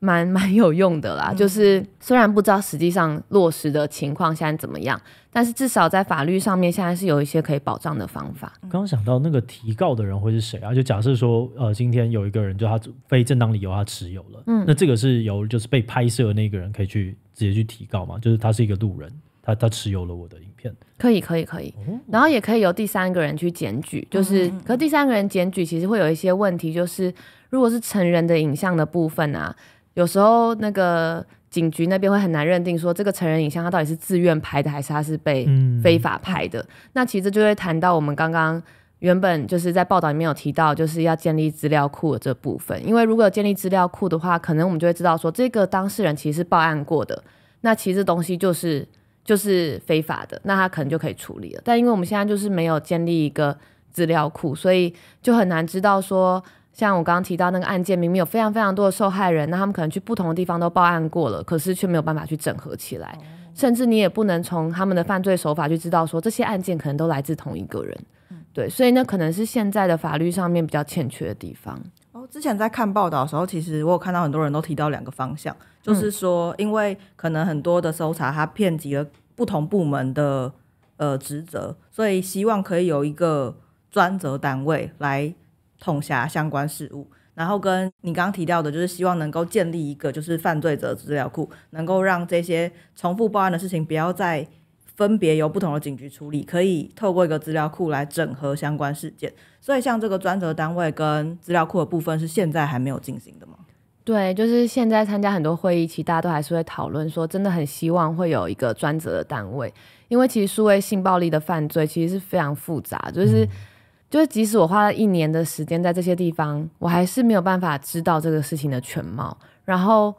蛮 蛮有用的啦。就是虽然不知道实际上落实的情况现在怎么样，但是至少在法律上面现在是有一些可以保障的方法。刚刚想到那个提告的人会是谁啊？就假设说，呃，今天有一个人就他非正当理由他持有，了，嗯，那这个是由就是被拍摄的那个人可以去直接去提告嘛？就是他是一个路人。他他持有了我的影片，可以可以可以，然后也可以由第三个人去检举，就是可第三个人检举其实会有一些问题，就是如果是成人的影像的部分啊，有时候那个警局那边会很难认定说这个成人影像他到底是自愿拍的还是他是被非法拍的，那其实就会谈到我们刚刚原本就是在报道里面有提到，就是要建立资料库的这部分，因为如果建立资料库的话，可能我们就会知道说这个当事人其实是报案过的，那其实东西就是。就是非法的，那他可能就可以处理了。但因为我们现在就是没有建立一个资料库，所以就很难知道说，像我刚刚提到那个案件，明明有非常非常多的受害人，那他们可能去不同的地方都报案过了，可是却没有办法去整合起来，甚至你也不能从他们的犯罪手法去知道说这些案件可能都来自同一个人。对，所以那可能是现在的法律上面比较欠缺的地方。哦，之前在看报道的时候，其实我有看到很多人都提到两个方向。就是说，因为可能很多的搜查它遍及了不同部门的呃职责，所以希望可以有一个专责单位来统辖相关事务。然后跟你刚刚提到的，就是希望能够建立一个就是犯罪者资料库，能够让这些重复报案的事情不要再分别由不同的警局处理，可以透过一个资料库来整合相关事件。所以像这个专责单位跟资料库的部分是现在还没有进行的吗？对，就是现在参加很多会议，其实大家都还是会讨论说，真的很希望会有一个专责的单位，因为其实数位性暴力的犯罪其实是非常复杂，就是就是即使我花了一年的时间在这些地方，我还是没有办法知道这个事情的全貌。然后，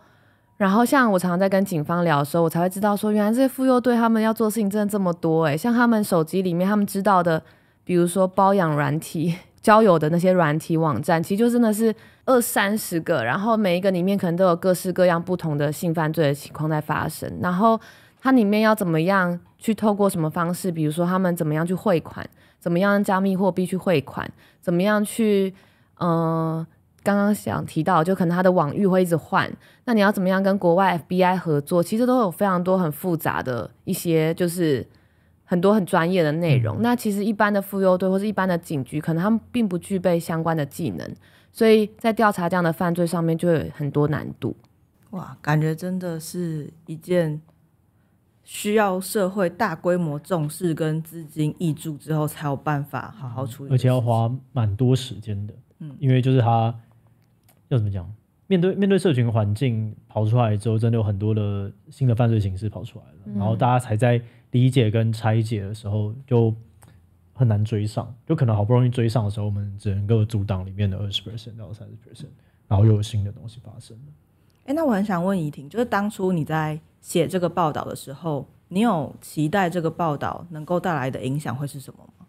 然后像我常常在跟警方聊的时候，我才会知道说，原来这些妇幼队他们要做事情真的这么多，诶，像他们手机里面他们知道的，比如说包养软体 交友的那些软体网站，其实就真的是。二三十个，然后每一个里面可能都有各式各样不同的性犯罪的情况在发生，然后它里面要怎么样去透过什么方式，比如说他们怎么样去汇款，怎么样加密货币去汇款，怎么样去，嗯，刚刚想提到，就可能他的网域会一直换，那你要怎么样跟国外 FBI 合作？其实都有非常多很复杂的一些，就是很多很专业的内容。那其实一般的妇幼队或是一般的警局，可能他们并不具备相关的技能。所以在调查这样的犯罪上面，就有很多难度。哇，感觉真的是一件需要社会大规模重视跟资金挹注之后，才有办法好好处理，而且要花蛮多时间的。嗯，因为就是他要怎么讲？面对面对社群环境跑出来之后，真的有很多的新的犯罪形式跑出来了，然后大家才在理解跟拆解的时候就。很难追上，就可能好不容易追上的时候，我们只能够阻挡里面的二十 percent 到三十 percent，然后又有新的东西发生了。哎，那我很想问怡婷，就是当初你在写这个报道的时候，你有期待这个报道能够带来的影响会是什么吗？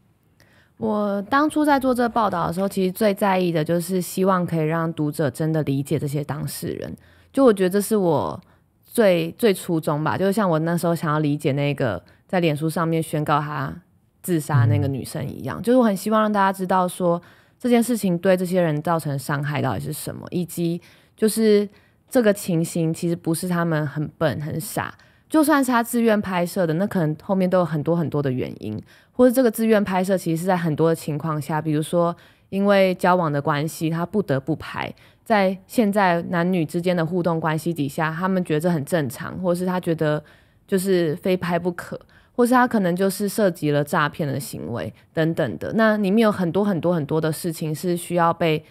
我当初在做这个报道的时候，其实最在意的就是希望可以让读者真的理解这些当事人。就我觉得这是我最最初衷吧。就是像我那时候想要理解那个在脸书上面宣告他。自杀那个女生一样，就是我很希望让大家知道说这件事情对这些人造成伤害到底是什么，以及就是这个情形其实不是他们很笨很傻，就算是他自愿拍摄的，那可能后面都有很多很多的原因，或者这个自愿拍摄其实是在很多的情况下，比如说因为交往的关系他不得不拍，在现在男女之间的互动关系底下，他们觉得这很正常，或者是他觉得就是非拍不可。或是他可能就是涉及了诈骗的行为等等的，那里面有很多很多很多的事情是需要被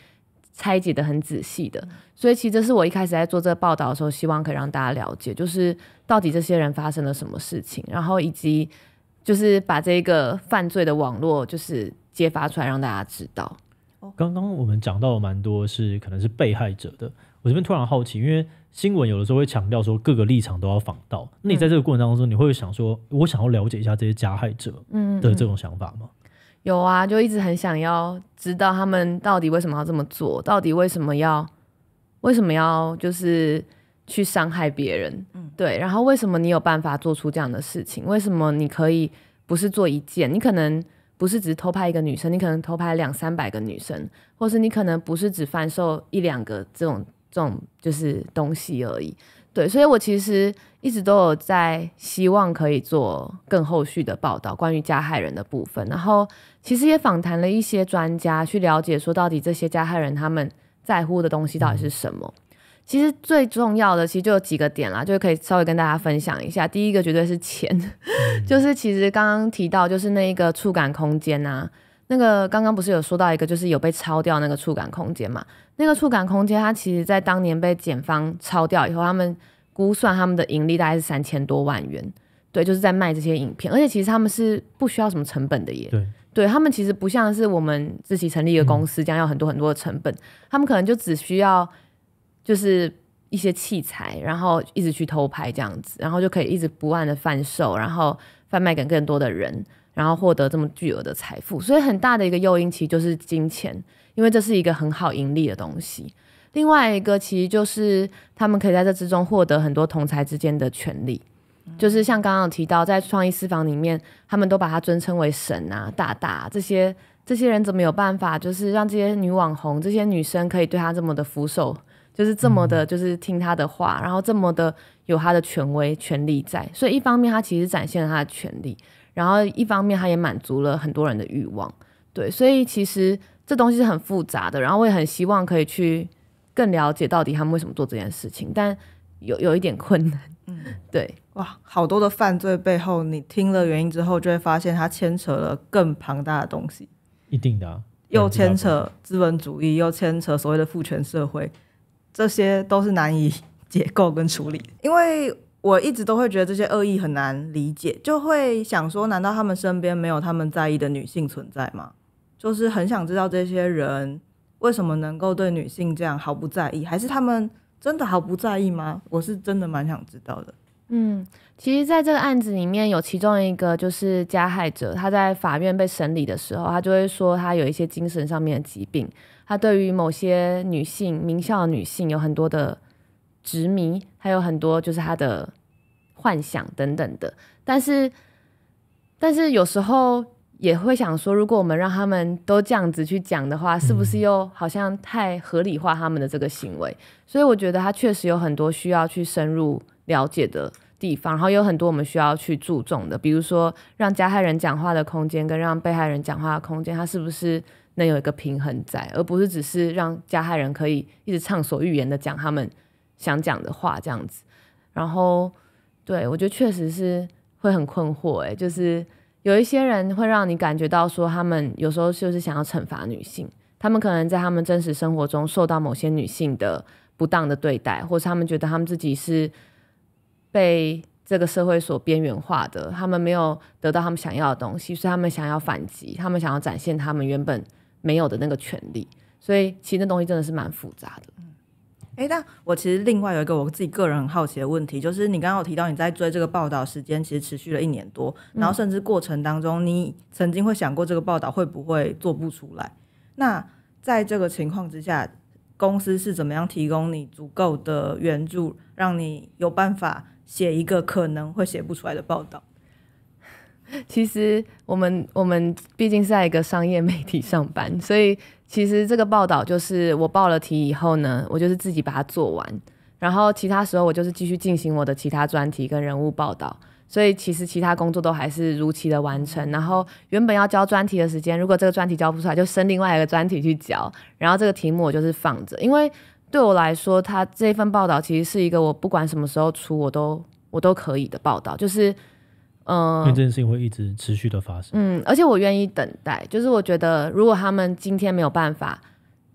拆解的很仔细的。所以其实这是我一开始在做这个报道的时候，希望可以让大家了解，就是到底这些人发生了什么事情，然后以及就是把这个犯罪的网络就是揭发出来，让大家知道。刚刚我们讲到蛮多是可能是被害者的，我这边突然好奇，因为。新闻有的时候会强调说各个立场都要访到，那你在这个过程当中，你会想说我想要了解一下这些加害者的这种想法吗？有啊，就一直很想要知道他们到底为什么要这么做，到底为什么要为什么要就是去伤害别人？嗯，对。然后为什么你有办法做出这样的事情？为什么你可以不是做一件？你可能不是只偷拍一个女生，你可能偷拍两三百个女生，或是你可能不是只贩售一两个这种。这种就是东西而已，对，所以我其实一直都有在希望可以做更后续的报道，关于加害人的部分。然后其实也访谈了一些专家，去了解说到底这些加害人他们在乎的东西到底是什么。其实最重要的其实就有几个点啦，就可以稍微跟大家分享一下。第一个绝对是钱，就是其实刚刚提到就是那一个触感空间呐。那个刚刚不是有说到一个，就是有被抄掉那个触感空间嘛？那个触感空间，它其实在当年被检方抄掉以后，他们估算他们的盈利大概是三千多万元，对，就是在卖这些影片，而且其实他们是不需要什么成本的，也对他们其实不像是我们自己成立一个公司，将要很多很多的成本，他们可能就只需要就是一些器材，然后一直去偷拍这样子，然后就可以一直不断的贩售，然后贩卖给更多的人。然后获得这么巨额的财富，所以很大的一个诱因其实就是金钱，因为这是一个很好盈利的东西。另外一个其实就是他们可以在这之中获得很多同财之间的权利，就是像刚刚提到在创意私房里面，他们都把它尊称为神啊、大大这些这些人怎么有办法，就是让这些女网红、这些女生可以对他这么的俯首，就是这么的，就是听他的话，然后这么的有他的权威、权力在。所以一方面他其实展现了他的权利，然后一方面，它也满足了很多人的欲望，对，所以其实这东西是很复杂的。然后我也很希望可以去更了解到底他们为什么做这件事情，但有有一点困难，嗯，对，哇，好多的犯罪背后，你听了原因之后，就会发现它牵扯了更庞大的东西，一定的，又牵扯资本主义，又牵扯所谓的父权社会，这些都是难以解构跟处理，因为。我一直都会觉得这些恶意很难理解，就会想说，难道他们身边没有他们在意的女性存在吗？就是很想知道这些人为什么能够对女性这样毫不在意，还是他们真的毫不在意吗？我是真的蛮想知道的。嗯，其实在这个案子里面有其中一个就是加害者，他在法院被审理的时候，他就会说他有一些精神上面的疾病，他对于某些女性、名校女性有很多的。执迷还有很多，就是他的幻想等等的。但是，但是有时候也会想说，如果我们让他们都这样子去讲的话，是不是又好像太合理化他们的这个行为？所以我觉得他确实有很多需要去深入了解的地方，然后有很多我们需要去注重的，比如说让加害人讲话的空间跟让被害人讲话的空间，他是不是能有一个平衡在，而不是只是让加害人可以一直畅所欲言的讲他们。想讲的话这样子，然后对我觉得确实是会很困惑。哎，就是有一些人会让你感觉到说，他们有时候就是想要惩罚女性。他们可能在他们真实生活中受到某些女性的不当的对待，或是他们觉得他们自己是被这个社会所边缘化的，他们没有得到他们想要的东西，所以他们想要反击，他们想要展现他们原本没有的那个权利。所以其实那东西真的是蛮复杂的。哎，但我其实另外有一个我自己个人很好奇的问题，就是你刚刚有提到你在追这个报道，时间其实持续了一年多，然后甚至过程当中，你曾经会想过这个报道会不会做不出来？那在这个情况之下，公司是怎么样提供你足够的援助，让你有办法写一个可能会写不出来的报道？其实我们我们毕竟是在一个商业媒体上班，所以其实这个报道就是我报了题以后呢，我就是自己把它做完，然后其他时候我就是继续进行我的其他专题跟人物报道，所以其实其他工作都还是如期的完成。然后原本要交专题的时间，如果这个专题交不出来，就升另外一个专题去交，然后这个题目我就是放着，因为对我来说，他这份报道其实是一个我不管什么时候出我都我都可以的报道，就是。嗯，因为这件事情会一直持续的发生。嗯，而且我愿意等待，就是我觉得如果他们今天没有办法，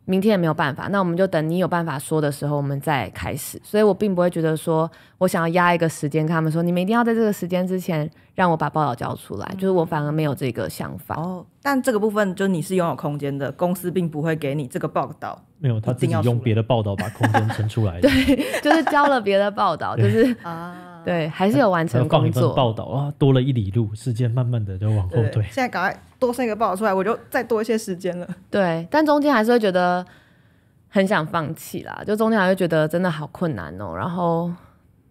明天也没有办法，那我们就等你有办法说的时候，我们再开始。所以我并不会觉得说我想要压一个时间，跟他们说你们一定要在这个时间之前让我把报道交出来，就是我反而没有这个想法。哦，但这个部分就你是拥有空间的，公司并不会给你这个报道。没有，他自己用别的报道把空间撑出来。对，就是交了别的报道，就是啊。对，还是有完成工作报道啊，多了一里路，时间慢慢的就往后退。现在赶快多生一个报道出来，我就再多一些时间了。对，但中间还是会觉得很想放弃啦，就中间还会觉得真的好困难哦，然后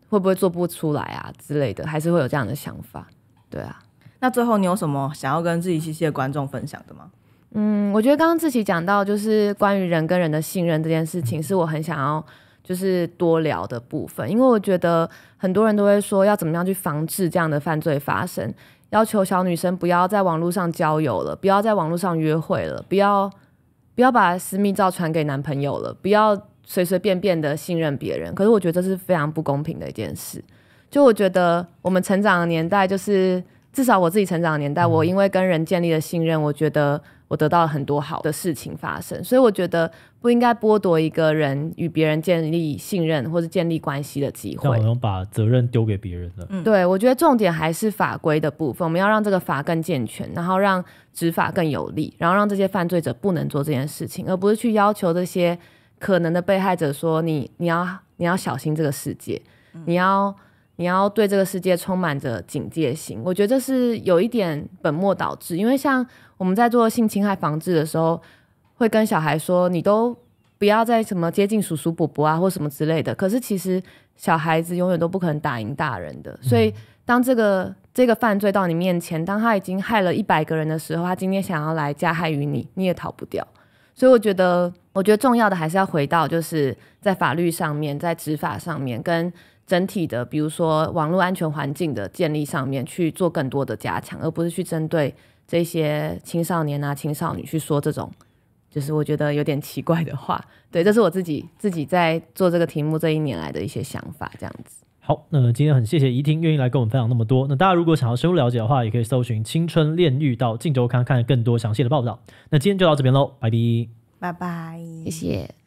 会不会做不出来啊之类的，还是会有这样的想法。对啊，那最后你有什么想要跟自己细细的观众分享的吗？嗯，我觉得刚刚自淇讲到就是关于人跟人的信任这件事情，是我很想要。就是多聊的部分，因为我觉得很多人都会说要怎么样去防治这样的犯罪发生，要求小女生不要在网络上交友了，不要在网络上约会了，不要不要把私密照传给男朋友了，不要随随便便的信任别人。可是我觉得这是非常不公平的一件事。就我觉得我们成长的年代，就是至少我自己成长的年代，我因为跟人建立了信任，我觉得我得到了很多好的事情发生，所以我觉得。不应该剥夺一个人与别人建立信任或者建立关系的机会。像我们把责任丢给别人了。对，我觉得重点还是法规的部分。我们要让这个法更健全，然后让执法更有力，然后让这些犯罪者不能做这件事情，而不是去要求这些可能的被害者说：“你你要你要小心这个世界，你要你要对这个世界充满着警戒心。”我觉得这是有一点本末倒置，因为像我们在做性侵害防治的时候。会跟小孩说，你都不要再什么接近叔叔伯伯啊，或什么之类的。可是其实小孩子永远都不可能打赢大人的，所以当这个这个犯罪到你面前，当他已经害了一百个人的时候，他今天想要来加害于你，你也逃不掉。所以我觉得，我觉得重要的还是要回到就是在法律上面，在执法上面，跟整体的比如说网络安全环境的建立上面去做更多的加强，而不是去针对这些青少年啊、青少女去说这种。就是我觉得有点奇怪的话，对，这是我自己自己在做这个题目这一年来的一些想法，这样子。好，那今天很谢谢怡婷愿意来跟我们分享那么多。那大家如果想要深入了解的话，也可以搜寻《青春炼狱》到镜周刊，看更多详细的报道。那今天就到这边喽，拜拜，拜拜，谢谢。